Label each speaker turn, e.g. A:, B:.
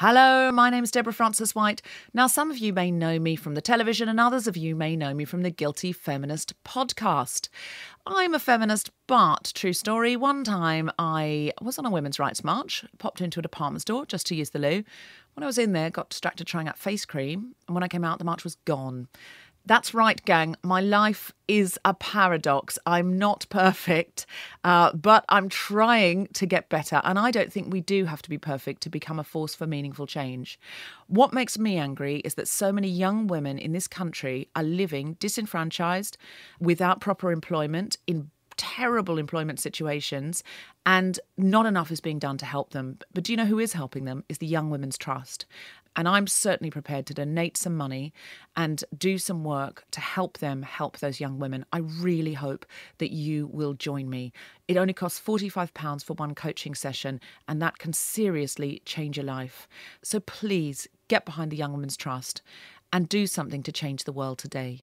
A: Hello,
B: my name is Deborah Francis White. Now, some of you may know me from the television, and others of you may know me from the Guilty Feminist podcast. I'm a feminist, but true story, one time I was on a women's rights march, popped into a department store just to use the loo. When I was in there, got distracted trying out face cream, and when I came out, the march was gone. That's right, gang. My life is a paradox. I'm not perfect, uh, but I'm trying to get better. And I don't think we do have to be perfect to become a force for meaningful change. What makes me angry is that so many young women in this country are living disenfranchised, without proper employment, in terrible employment situations, and not enough is being done to help them. But do you know who is helping them? Is the Young Women's Trust. And I'm certainly prepared to donate some money and do some work to help them help those young women. I really hope that you will join me. It only costs £45 for one coaching session, and that can seriously change your life. So please get behind the Young Women's Trust and do something to change the world today.